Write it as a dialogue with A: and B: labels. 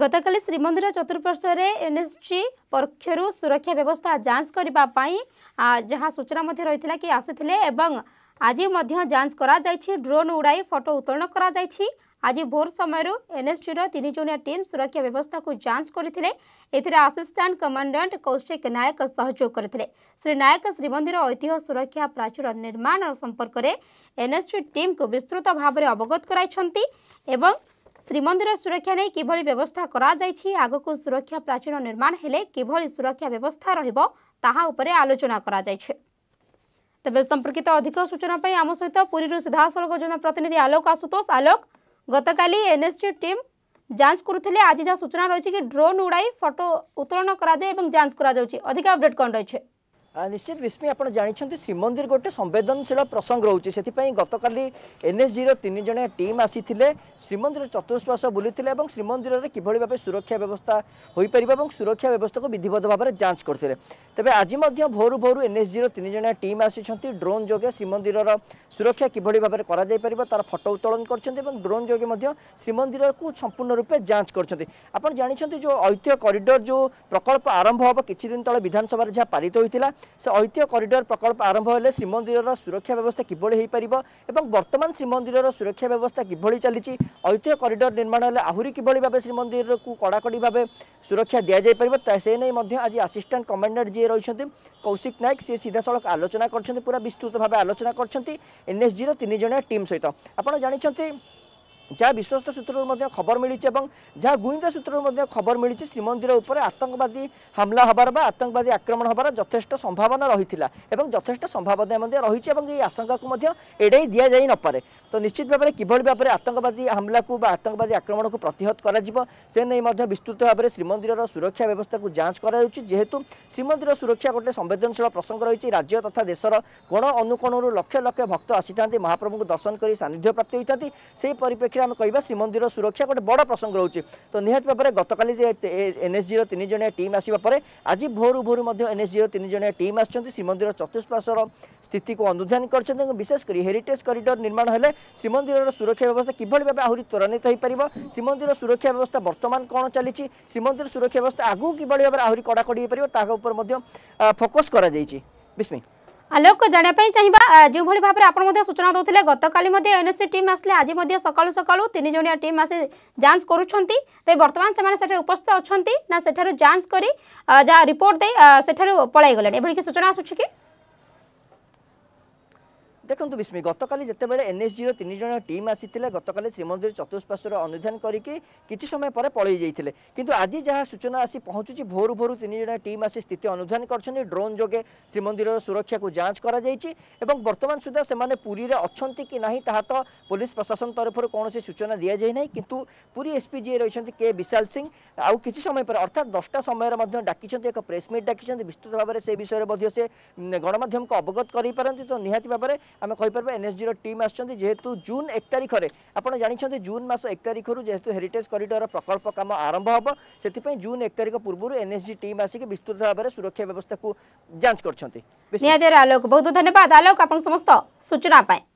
A: ଗତକାଲି ଶ୍ରୀମନ୍ଦିର ଚତୁଃପାର୍ଶ୍ୱରେ ଏନ୍ଏସ୍ଜି ପକ୍ଷରୁ ସୁରକ୍ଷା ବ୍ୟବସ୍ଥା ଯାଞ୍ଚ କରିବା ପାଇଁ ଯାହା ସୂଚନା ମଧ୍ୟ ରହିଥିଲା କି ଆସିଥିଲେ ଏବଂ ଆଜି ମଧ୍ୟ ଯାଞ୍ଚ କରାଯାଇଛି ଡ୍ରୋନ୍ ଉଡ଼ାଇ ଫଟୋ ଉତ୍ତୋଳନ କରାଯାଇଛି ଆଜି ଭୋର ସମୟରୁ ଏନ୍ଏସ୍ଜିର ତିନି ଜଣିଆ ଟିମ୍ ସୁରକ୍ଷା ବ୍ୟବସ୍ଥାକୁ ଯାଞ୍ଚ କରିଥିଲେ ଏଥିରେ ଆସିଷ୍ଟାଣ୍ଟ କମାଣ୍ଡାଣ୍ଟ କୌଶିକ ନାୟକ ସହଯୋଗ କରିଥିଲେ ଶ୍ରୀ ନାୟକ ଶ୍ରୀମନ୍ଦିର ଐତିହ୍ୟ ସୁରକ୍ଷା ପ୍ରାଚୀର ନିର୍ମାଣ ସମ୍ପର୍କରେ ଏନ୍ଏସ୍ଜି ଟିମ୍କୁ ବିସ୍ତୃତ ଭାବରେ ଅବଗତ କରାଇଛନ୍ତି ଏବଂ ଶ୍ରୀମନ୍ଦିର ସୁରକ୍ଷା ନେଇ କିଭଳି ବ୍ୟବସ୍ଥା କରାଯାଇଛି ଆଗକୁ ସୁରକ୍ଷା ପ୍ରାଚୀର ନିର୍ମାଣ ହେଲେ କିଭଳି ସୁରକ୍ଷା ବ୍ୟବସ୍ଥା ରହିବ ତାହା ଉପରେ ଆଲୋଚନା କରାଯାଇଛି ତେବେ ସମ୍ପର୍କିତ ଅଧିକ ସୂଚନା ପାଇଁ ଆମ ସହିତ ପୁରୀରୁ ସିଧାସଳଖ ଜନପ୍ରତିନିଧି ଆଲୋକ ଆଶୁତୋଷ ଆଲୋକ ଗତକାଲି ଏନ୍ଏସ୍ଜି ଟିମ୍ ଯାଞ୍ଚ କରୁଥିଲେ ଆଜି ଯାହା ସୂଚନା ରହିଛି କି ଡ୍ରୋନ୍ ଉଡ଼ାଇ ଫଟୋ ଉତ୍ତୋଳନ କରାଯାଏ ଏବଂ ଯାଞ୍ଚ କରାଯାଉଛି ଅଧିକା ଅପଡେଟ୍ କ'ଣ ରହିଛି
B: ନିଶ୍ଚିତ ବିସ୍ମି ଆପଣ ଜାଣିଛନ୍ତି ଶ୍ରୀମନ୍ଦିର ଗୋଟେ ସମ୍ବେଦନଶୀଳ ପ୍ରସଙ୍ଗ ରହୁଛି ସେଥିପାଇଁ ଗତକାଲି ଏନ୍ଏସ୍ଜିର ତିନି ଜଣିଆ ଟିମ୍ ଆସିଥିଲେ ଶ୍ରୀମନ୍ଦିର ଚତୁଃଶ୍ୱାସ ବୁଲିଥିଲେ ଏବଂ ଶ୍ରୀମନ୍ଦିରରେ କିଭଳି ଭାବେ ସୁରକ୍ଷା ବ୍ୟବସ୍ଥା ହୋଇପାରିବ ଏବଂ ସୁରକ୍ଷା ବ୍ୟବସ୍ଥାକୁ ବିଧିବଦ୍ଧ ଭାବରେ ଯାଞ୍ଚ କରିଥିଲେ ତେବେ ଆଜି ମଧ୍ୟ ଭୋରୁ ଭୋରୁ ଏନ୍ଏସ୍ଜିର ତିନି ଜଣିଆ ଟିମ୍ ଆସିଛନ୍ତି ଡ୍ରୋନ୍ ଯୋଗେ ଶ୍ରୀମନ୍ଦିରର ସୁରକ୍ଷା କିଭଳି ଭାବରେ କରାଯାଇପାରିବ ତାର ଫଟୋ ଉତ୍ତୋଳନ କରିଛନ୍ତି ଏବଂ ଡ୍ରୋନ୍ ଯୋଗେ ମଧ୍ୟ ଶ୍ରୀମନ୍ଦିରକୁ ସମ୍ପୂର୍ଣ୍ଣ ରୂପେ ଯାଞ୍ଚ କରିଛନ୍ତି ଆପଣ ଜାଣିଛନ୍ତି ଯେଉଁ ଐତିହ୍ୟ କରିଡର ଯେଉଁ ପ୍ରକଳ୍ପ ଆରମ୍ଭ ହେବ କିଛି ଦିନ ତଳେ ବିଧାନସଭାରେ ଯାହା ପାରିତ ହୋଇଥିଲା ସେ ଐତିହ୍ୟ କରିଡର ପ୍ରକଳ୍ପ ଆରମ୍ଭ ହେଲେ ଶ୍ରୀମନ୍ଦିରର ସୁରକ୍ଷା ବ୍ୟବସ୍ଥା କିଭଳି ହୋଇପାରିବ ଏବଂ ବର୍ତ୍ତମାନ ଶ୍ରୀମନ୍ଦିରର ସୁରକ୍ଷା ବ୍ୟବସ୍ଥା କିଭଳି ଚାଲିଛି ଐତିହ୍ୟ କରିଡର ନିର୍ମାଣ ହେଲେ ଆହୁରି କିଭଳି ଭାବେ ଶ୍ରୀମନ୍ଦିରକୁ କଡ଼ାକଡ଼ି ଭାବେ ସୁରକ୍ଷା ଦିଆଯାଇପାରିବ ସେ ନେଇ ମଧ୍ୟ ଆଜି ଆସିଷ୍ଟାଣ୍ଟ କମାଣ୍ଡାଣ୍ଟ ଯିଏ ରହିଛନ୍ତି କୌଶିକ ନାୟକ ସିଏ ସିଧାସଳଖ ଆଲୋଚନା କରିଛନ୍ତି ପୁରା ବିସ୍ତୃତ ଭାବେ ଆଲୋଚନା କରିଛନ୍ତି ଏନ୍ଏସ୍ଜିର ତିନି ଜଣିଆ ଟିମ୍ ସହିତ ଆପଣ ଜାଣିଛନ୍ତି যা বিশ্বস্ত সূত্রর মধ্যে খবর মিলিছে এবং যা গোয়েন্দা সূত্রর মধ্যে খবর মিলিছে শ্রীমন্দির উপরে আতঙ্কবাদী হামলা হবার বা আতঙ্কবাদী আক্রমণ হবার যথেষ্ট সম্ভাবনা রয়েছিল এবং যথেষ্ট সম্ভাবনা মধ্যে রয়েছে এবং এই আশঙ্কাকে মধ্যে এড়াই দিয়া যাই নপারে তো নিশ্চিত ভাবে কিভাবে ভাবে আতঙ্কবাদী হামলাকে বা আতঙ্কবাদী আক্রমণকে প্রতিহত করা সে নেই মধ্যে বিস্তৃত ভাবে শ্রীমন্দিরর সুরক্ষা ব্যবস্থাকে যাঞ্চ করা যাচ্ছে যেহেতু শ্রীমন্দির সুরক্ষা গোটে সংবেদনশীল প্রসঙ্গ রয়েছে রাজ্য তথা দেশের কোণ অনুকোণর লক্ষ লক্ষ ভক্ত আসি মহাপ্রভু দর্শন করে সান্নিধ্য প্রাপ্ত হয়ে সেই পরিপ্রেক্ষী প্রেক্ষিতে আমি কহা শ্রীমন্দির সুরক্ষা গোটে বড় প্রসঙ্গ রয়েছে তো নিহতি ভাবে গতকাল যে এনএসজির তিনজনিয়া টিম আসবা পরে আজ ভোরু ভোরু এনএসজির তিনজনিয়া টিম আসছেন শ্রীমন্দির চতুষ্পার্শ্বর স্থিতিকে অনুধান করছেন এবং বিশেষ করে হেরিটেজ করিডর নির্মাণ হলে শ্রীমন্দিরর সুরক্ষা ব্যবস্থা কিভাবে ভাবে আহরি ত্বরান্বিত হয়েপার শ্রীমন্দির সুরক্ষা ব্যবস্থা বর্তমান কোণ চালিছি শ্রীমন্দির সুরক্ষা ব্যবস্থা আগুক কিভাবে ভাবে আহরি কড়াকড়ি হয়েপার তাহা উপরে ফোকস করা যাই
A: বিস্মি আলোক জাঁয়া চাহিবা যেভাবে ভাবে আপনার সূচনা দেলে গতকাল এনএসসি টিম আসলে আজ সকাল সকাল তিনজিয়া টিম আসি যাঞ্চ করছেন তবে বর্তমান সে সেখানে উপস্থিত অনেক না সেঠার যাঞ্চ করে যা রিপোর্ট দিয়ে সেঠার পলাই গলে এভাবে সূচনা আসুচি কি
B: দেখুন বিস্মি গতকাল যেতবে এনএসজির জন টিম আসলে গতকাল শ্রীমন্দির চতুষ্পার্শ্বর অনুধান করিকি কিছু সময় পরে পড়ে যাই কিন্তু আজ যা সূচনা আসি পৌঁছুছি ভোর ভোর তিন জন টিম আসি স্থিতি অনুধান করছেন ড্রোন যোগে শ্রীমন্দির সুরক্ষা কু যাঞ্চ করা যাই এবং বর্তমান সুদ্ধা সে পুরীরে অনেক কি না তাহা তো পুলিশ প্রশাসন তরফ কৌশি সূচনা দিয়ে যাই না কিন্তু পুরী এসপি যিয়ে রয়েছেন কে বিশাল সিং আউ কিছু সময় পরে অর্থাৎ দশটা সময়ের মধ্যে ডাকিছেন এক প্রেস মিট ডাকিছেন বিস্তৃত ভাবে সে বিষয়ে মধ্যে সে গণমাধ্যমকে অবগত করে করাইপারতি তো নিহতি ভাবে আমি কইপারবা এনএসজির টিম আসছেন যেহেতু জুন এক তারিখরে আপনার জাঁচান জুন মাস এক তারিখর যেহেতু হেরিটেজ করিডর প্রকল্প কাম আরম্ভ হব সেপা জুন এক তারিখ পূর্ব এনএসজি টিম আসিক বিস্তৃত ভাবে সুরক্ষা ব্যবস্থা যাঞ্চ করছেন
A: নিহতের আলোক বহুত ধন্যবাদ আলোক আপনার সমস্ত সূচনা পায়